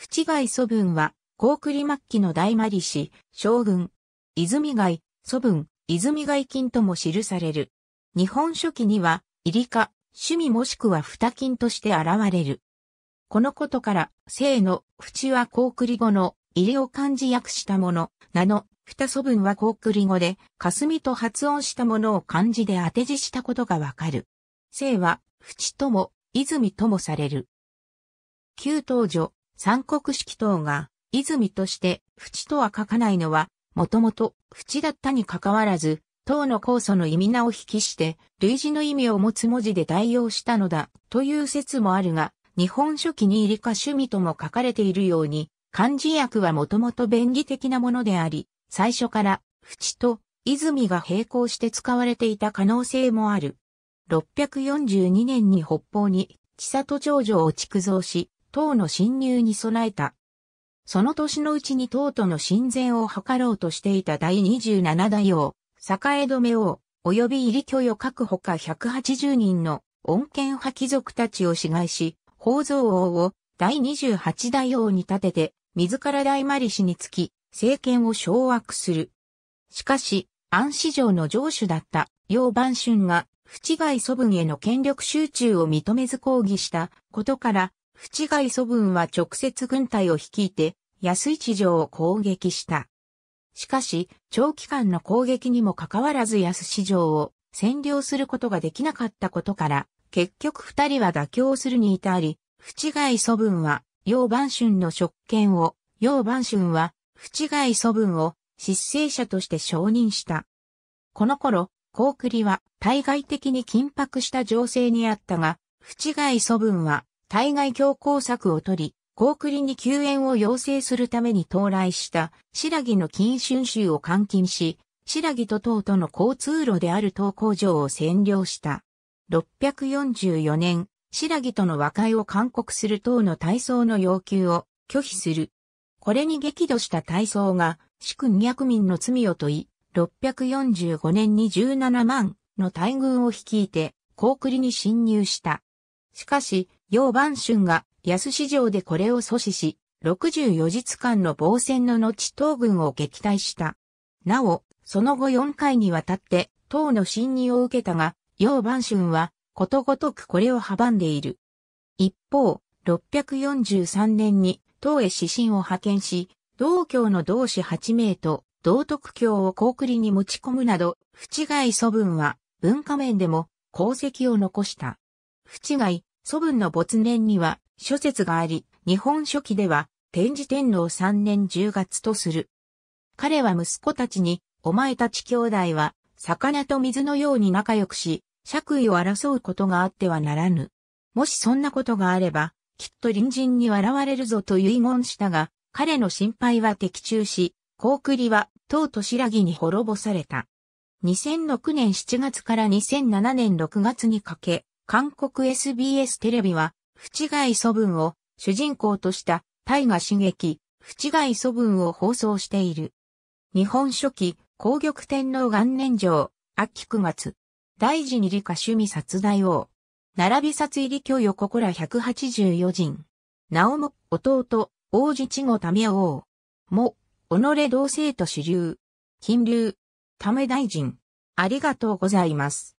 淵貝祖文は、高栗末期の大魔理師、将軍、泉貝、祖文、泉貝金とも記される。日本書紀には、入りか、趣味もしくは二金として現れる。このことから、姓の、淵は高栗語の、入りを漢字訳したもの、名の、二祖文は高栗語で、霞と発音したものを漢字で当て字したことがわかる。姓は、淵とも、泉ともされる。旧東女、三国式等が、泉として、淵とは書かないのは、もともと、淵だったにかかわらず、等の酵素の意味名を引きして、類似の意味を持つ文字で代用したのだ、という説もあるが、日本書紀に入りか趣味とも書かれているように、漢字訳はもともと便宜的なものであり、最初から、淵と、泉が並行して使われていた可能性もある。642年に北方に、千里長城を築造し、唐の侵入に備えた。その年のうちに唐との親善を図ろうとしていた第27代王、栄留王、及び入り許与各ほか180人の恩恵派貴族たちを支配し、宝蔵王を第28代王に立てて、自ら大魔理氏につき、政権を掌握する。しかし、安史城の城主だった楊万春が、不違い祖分への権力集中を認めず抗議したことから、淵外祖文は直接軍隊を率いて、安市城を攻撃した。しかし、長期間の攻撃にもかかわらず安市城を占領することができなかったことから、結局二人は妥協するに至り、淵外祖文は、楊晩春の職権を、楊晩春は、淵外祖文を、失政者として承認した。この頃、高栗は対外的に緊迫した情勢にあったが、淵外祖文は対外強硬策を取り、高栗に救援を要請するために到来した白木の金春州を監禁し、白木と党との交通路である東工場を占領した。644年、白木との和解を勧告する党の体操の要求を拒否する。これに激怒した体操が、主君百民の罪を問い、645年に17万の大軍を率いて、高栗に侵入した。しかし、楊万春が安市場でこれを阻止し、64日間の防戦の後東軍を撃退した。なお、その後4回にわたって党の侵入を受けたが、楊万春はことごとくこれを阻んでいる。一方、643年に党へ指針を派遣し、道教の同志8名と道徳教を高栗に持ち込むなど、不違い祖文は文化面でも功績を残した。不違い、祖文の没年には諸説があり、日本書紀では天智天皇3年10月とする。彼は息子たちに、お前たち兄弟は、魚と水のように仲良くし、爵位を争うことがあってはならぬ。もしそんなことがあれば、きっと隣人に笑われるぞと遺言したが、彼の心配は的中し、高栗は、唐と白木に滅ぼされた。2006年7月から2007年6月にかけ、韓国 SBS テレビは、淵い祖文を主人公とした大河刺激、淵い祖文を放送している。日本初期、皇玉天皇元年上、秋9月。大事に理科趣味殺大王。並び殺入り教横こら184人。なおも、弟、王子稚語民王。も、己同性と主流。金流。ため大臣。ありがとうございます。